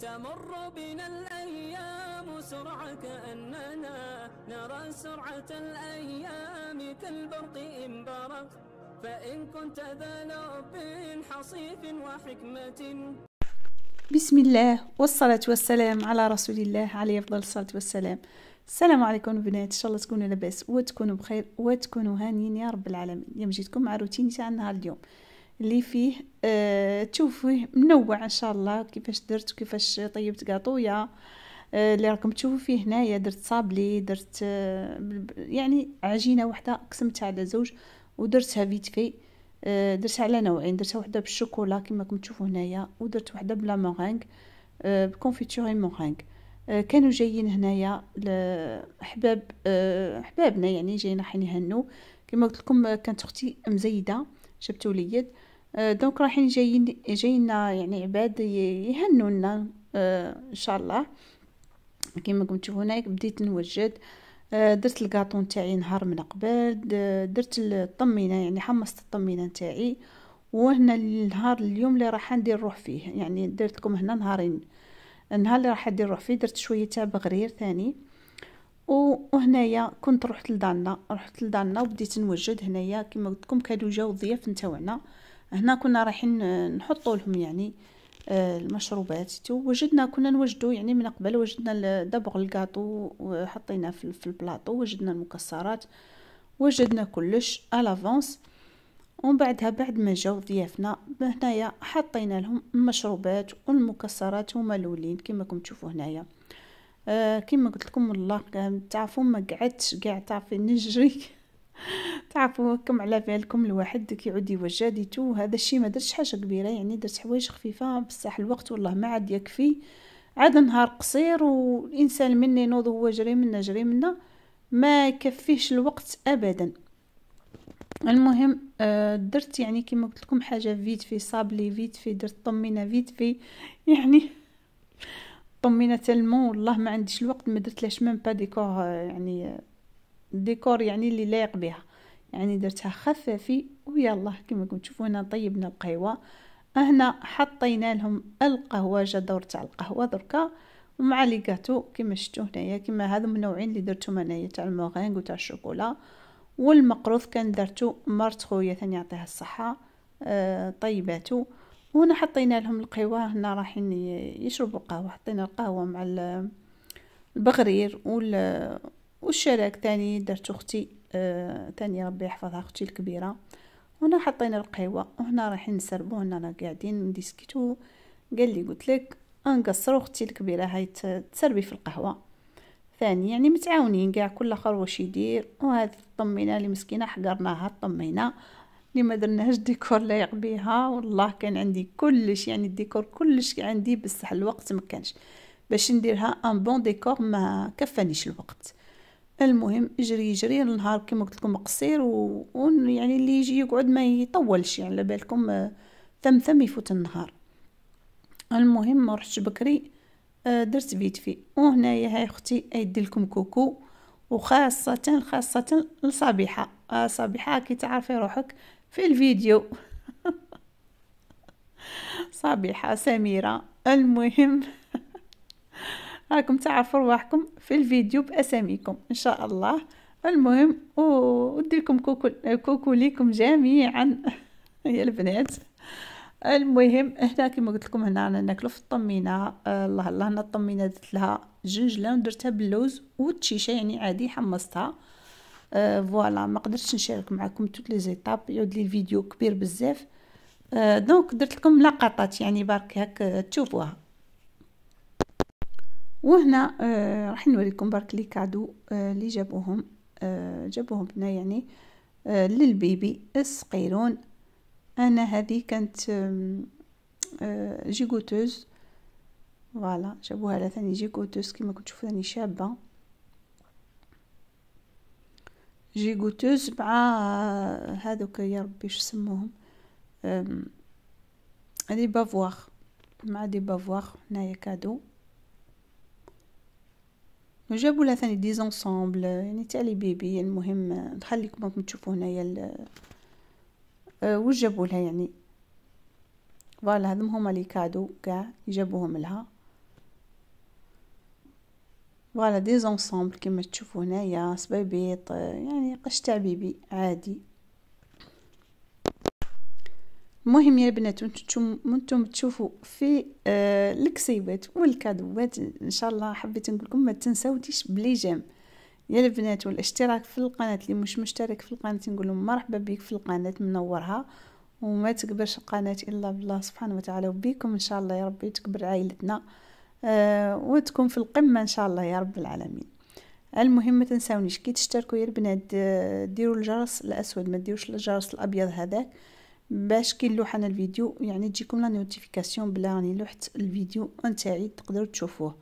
تمر بنا الأيام سرعة كأننا نرى سرعة الأيام كالبرق إن برق فإن كنت ذا لب حصيف وحكمة بسم الله والصلاة والسلام على رسول الله عليه أفضل الصلاة والسلام السلام عليكم بنات ان شاء الله تكونوا لاباس وتكونوا بخير وتكونوا هانيين يا رب العالمين اليوم جيتكم مع روتيني تاع النهار اليوم اللي فيه آه تشوفوه منوع ان شاء الله كيفاش درت وكيفاش طيبت قاطويا آه اللي راكم تشوفوا فيه هنايا درت صابلي درت آه يعني عجينه واحده قسمتها على زوج ودرتها فيت في آه درتها على نوعين درتها واحده بالشوكولا كما راكم تشوفوا هنايا ودرت واحده بلا مورينغ آه بكونفيتوري مورينغ آه، كانوا جايين هنايا احباب احبابنا آه، يعني جايين راح يهنوا كما قلت لكم آه، كانت اختي مزيده جبتوا لي يد آه، دونك رايحين جايين جاينا يعني عباد يهنونا آه، ان شاء الله كيما راكم تشوفوا هنا بديت نوجد آه، درت الكاطو نتاعي نهار من قبل درت الطمينه يعني حمصت الطمينه نتاعي وهنا النهار اليوم اللي راح ندير روح فيه يعني درت لكم هنا نهارين النهار اللي راح ندير روح فيه درت شويه تاع بغرير ثاني وهنايا كنت رحت لدارنا رحت لدارنا وبديت نوجد هنايا كيما قلت لكم كادو جاو الضياف نتاعنا هنا كنا رايحين نحطوا لهم يعني آه، المشروبات وجدنا كنا نوجدوا يعني من قبل وجدنا دبغ الكاطو وحطيناه في البلاطو وجدنا المكسرات وجدنا كلش الافونس ومن بعدها بعد ما جاو ضيافنا هنايا حطينا لهم المشروبات والمكسرات الاولين كما راكم تشوفوا هنايا آه كما قلت لكم والله تعرفوا ما قعدتش قاع تعرفي نجري كم على بالكم الواحد كيعود يوجه هذا الشيء ما درتش حاجه كبيره يعني درت حوايج خفيفه بصح الوقت والله ما عاد يكفي عاد نهار قصير والانسان مني ينوض هو جري منا جري منا ما يكفيش الوقت ابدا المهم آه، درت يعني كما قلت لكم حاجه فيت في صابلي فيت في درت طمينه فيت في يعني طمينه تلمو والله ما عنديش الوقت ما درتلاش ميم با ديكور آه، يعني آه، ديكور يعني اللي لايق بها يعني درتها خفافي ويلا كما راكم تشوفونا طيبنا القهوه هنا حطينا لهم القهوه جا دور تاع القهوه دركا ومع لي كاتو كما شفتو هنايا كما هذو النوعين اللي درتهم انايا تاع الموغينغ وتاع الشوكولا والمقروض كان درتو مرت خويا ثاني يعطيها الصحه آه طيباتو وهنا حطينا لهم القهوه هنا رايحين يشربوا قهوه حطينا القهوه مع البغرير والشراك تاني درتو اختي آه ربي يحفظها اختي الكبيره هنا حطينا القهوه وهنا رايحين نسربو هنا راه قاعدين نديسكيتو قال لي قلت لك انقصرو اختي الكبيره هاي تسربي في القهوه ثاني يعني متعاونين كاع كل اخر واش يدير وهاد الطمينه اللي مسكينه حقرناها الطمينه اللي ما درناهاش ديكور لايق بها والله كان عندي كلش يعني الديكور كلش عندي بصح الوقت ما كانش باش نديرها ان بون ديكور ما كفانيش الوقت المهم جري جري النهار كما قلت لكم قصير و... و... يعني اللي يجي يقعد ما يطولش يعني على بالكم آه، ثم ثم يفوت النهار المهم ما رحتش بكري آه، درت بيت في وهنايا هاي اختي ايدي لكم كوكو وخاصة خاصة لصبيحة آه، صبيحة كي تعرفي روحك في الفيديو صبيحة سميرة المهم راكم تعرفوا رواحكم في الفيديو باساميكم ان شاء الله المهم لكم كوكو كوكو ليكم جميعا يا البنات المهم هنا كما قلت لكم هنا رانا ناكلو في الطمينه آه الله الله هنا الطمينه درت لها جنجله ودرتها باللوز والتشيشه يعني عادي حمصتها آه فوالا ما قدرتش نشارك معكم توت لي زيتاب يعود لي الفيديو كبير بزاف آه دونك درت لكم لقطات يعني برك هاك آه، تشوفوها وهنا آه راح نوريكم برك لي كادو آه جابوهم آه جابوهم هنا يعني آه للبيبي الصغيرون انا هذه كانت آه جيكوتوز جيغوتوز فوالا جابوها على ثاني جيغوتوز كما كنت تشوفوا ثاني شابه جيغوتوز مع آه، هذوك يا ربي شو سموهم لي بافواغ مع دي بافواغ هنايا كادو وجابوا لها ثاني دي زونسومبل يعني تاع لي بيبي المهم بحال اللي راكم تشوفوا هنايا آه، واش وجابوا لها يعني فوالا هذم هما لي كادو كاع جابوهم لها فوالا دي زونسومبل كما تشوفوا هنايا صبيبيط آه، يعني قش تاع بيبي عادي المهم يا البنات وانتم تشوفوا في آه الكسيبات والكادوات ان شاء الله حبيت نقول لكم ما تنساوش بلي جيم يا البنات والاشتراك في القناه اللي مش مشترك في القناه نقول لهم مرحبا بك في القناه منورها وما تكبرش القناه الا بالله سبحانه وتعالى وبيكم ان شاء الله يا ربي تكبر عائلتنا آه وتكون في القمه ان شاء الله يا رب العالمين المهم ما تنساونيش كي تشتركوا يا البنات آه، ديروا الجرس الاسود ما ديروش الجرس الابيض هذاك باش كي نلوح انا الفيديو يعني تجيكم لا نوتيفيكاسيون بلا راني لوحت الفيديو نتاعي تقدروا تشوفوه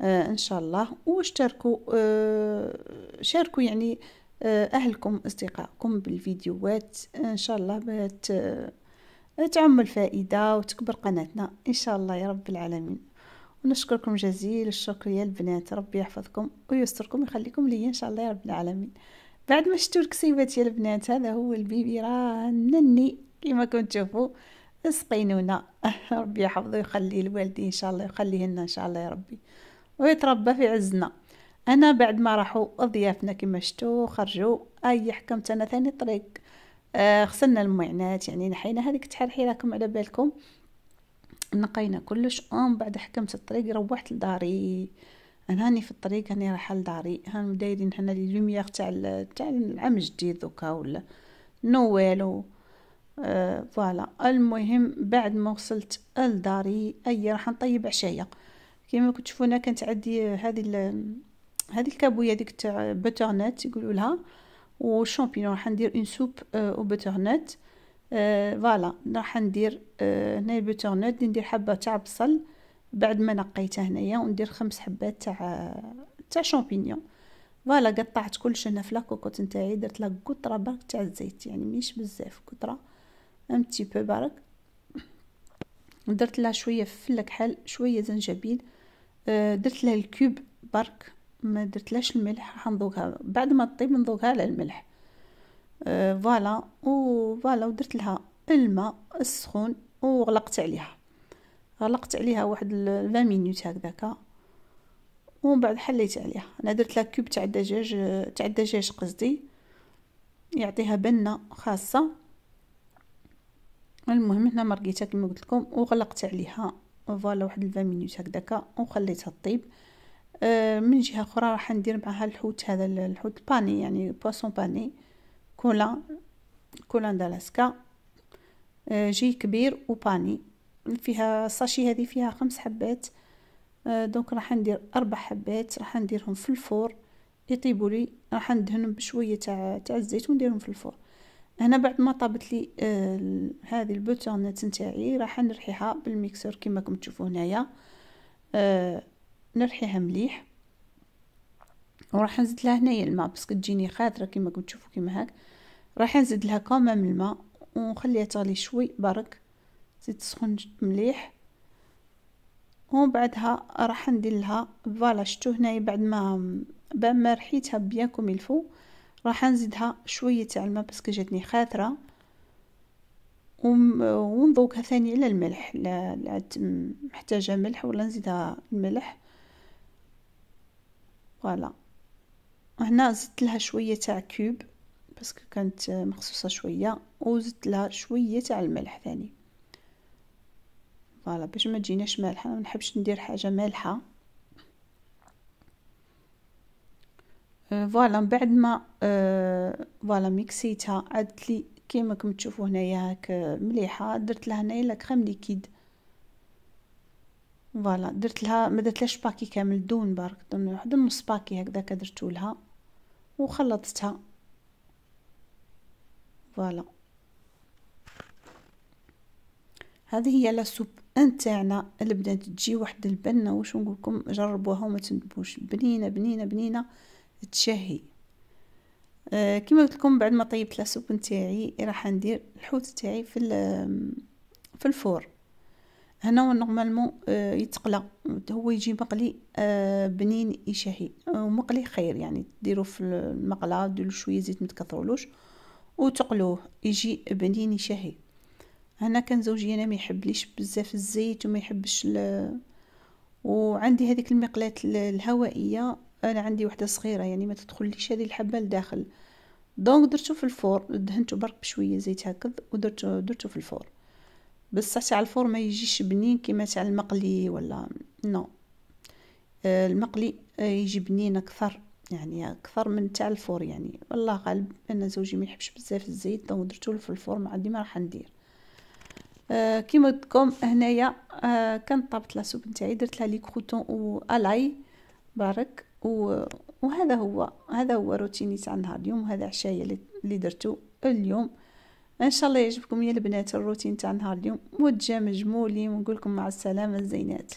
آه ان شاء الله واشتركوا آه شاركوا يعني آه اهلكم اصدقائكم بالفيديوهات ان شاء الله بات آه، تعم الفائده وتكبر قناتنا ان شاء الله يا رب العالمين ونشكركم جزيل الشكر يا البنات ربي يحفظكم ويستركم ويخليكم ليا ان شاء الله يا رب العالمين بعد ما شفتوا الكسيبات يا البنات هذا هو البيبي راه نني كما كنتشوفوا سقينونا ربي يحفظه ويخلي الوالدين ان شاء الله يخليه لنا ان شاء الله يا ربي ويتربى في عزنا انا بعد ما راحوا ضيافنا كيما شفتوا خرجوا اي حكمت انا ثاني طريق آه المعنات يعني نحينا هذيك حيراكم على بالكم نقينا كلش ومن بعد حكمت الطريق روحت لداري انا هاني في الطريق هاني رايحه لداري هان دايرين هنا لي لوميير تاع تاع العام الجديد دوكا ولا نويل آه فوالا المهم بعد ما وصلت لداري اي راح نطيب عشايا كما تشوفونا كانت عندي هذه هذه الكابويه ديك تاع بوترنات يقولوا لها وشامبينيون راح ندير اون سوب آه او بوترنات آه فوالا راح ندير آه هنا البوترنات ندير حبه تاع بصل بعد ما نقيته هنايا وندير خمس حبات تاع تاع شامبينيون فوالا قطعت كلش هنا في لاكوكوت نتاعي درت لها قطره برك تاع الزيت يعني مش بزاف قطره ان تي بو برك درت لها شويه فلفل كحل شويه زنجبيل آه، درت لها الكوب برك ما درتلاش الملح راح نذوقها بعد ما تطيب نذوقها على الملح آه، فوالا فوالا ودرت لها الماء السخون وغلقت عليها غلقت عليها واحد 20 مينوت هكذاك ومن بعد حليت عليها انا درت لها كوب تاع الدجاج تاع الدجاج قصدي يعطيها بنه خاصه المهم هنا مرقيتها كما قلت لكم وغلقت عليها فوالا واحد 20 مينوت هكذاك وخليتها طيب آه من جهه اخرى راح ندير معها الحوت هذا الحوت الباني يعني بواسون باني كولا كولا دالاسكا آه جي كبير وباني فيها الساشي هذه فيها خمس حبات آه دونك راح ندير اربع حبات راح نديرهم في الفور يطيبوا لي راح ندهنهم بشويه تاع تاع الزيت ونديرهم في الفور هنا بعد ما طابت لي آه هذه البوتونات نتاعي راح نرحيها بالميكسور كما راكم تشوفوا هنايا آه نرحيها مليح وراح نزيد لها هنايا الماء باسكو تجيني خاطره كما راكم تشوفوا كيما هاك راح نزيد لها كومام الماء ونخليها تغلي شوي برك تزيد تسخن مليح ومن بعدها راح ندير لها فوالا شتو هنايا بعد ما بعد ما رحيتها بيان كوم الفو راح نزيدها شويه تاع الماء باسكو جاتني خاثره ونذوقها ثاني على الملح لا محتاجه ملح ولا نزيدها الملح فوالا هنا زدت لها شويه تاع كوب باسكو كانت مخصوصه شويه وزدت لها شويه تاع الملح ثاني فوالا باش ما تجيناش مالحه ما نحبش ندير حاجه مالحه فوالا من بعد ما آه، فوالا ميكسيتها عدت لي كيما راكم تشوفوا هنايا هاك آه، مليحه درت لها هنايا لا كريم ليكيد فوالا درت لها ما درتلاش باكي كامل دون برك دون واحد نص باكي هكذاك درتو لها وخلطتها فوالا هذه هي لا سوب نتاعنا البنات تجي واحد البنه واش نقول لكم جربوها وما تندبوش بنينه بنينه بنينه تشهي أه كما قلت لكم بعد ما طيبت لاسوب نتاعي راح ندير الحوت تاعي في في الفور هنا هو نورمالمون أه يتقلى هو يجي مقلي أه بنين يشهي ومقلي خير يعني ديرو في المقله ديرو شويه زيت متكثرولوش وتقلوه يجي بنين يشهي هنا كان زوجي انا ما يحبليش بزاف الزيت وما يحبش وعندي هذيك المقلات الهوائيه انا عندي وحده صغيره يعني ما تدخليش هذه الحبه لداخل دونك درتو في الفور دهنتو برك بشويه زيت هكذا ودرتو درتو في الفور بصح تاع الفور ما يجيش بنين كيما تاع المقلي ولا نو no. آه، المقلي آه، يجي بنين اكثر يعني اكثر من تاع الفور يعني والله غالب انا زوجي ما يحبش بزاف الزيت دونك درتو في الفور ما عندي ما راح ندير آه كيما قلتكم هنايا آه كان طابت لا سوب نتاعي درت لها لي كروتون و الاي بارك وهذا هو هذا هو روتيني تاع نهار اليوم وهذا عشايا اللي درتو اليوم ان شاء الله يعجبكم يا البنات الروتين تاع نهار اليوم وتجا مجمولين ونقول لكم مع السلامه الزينات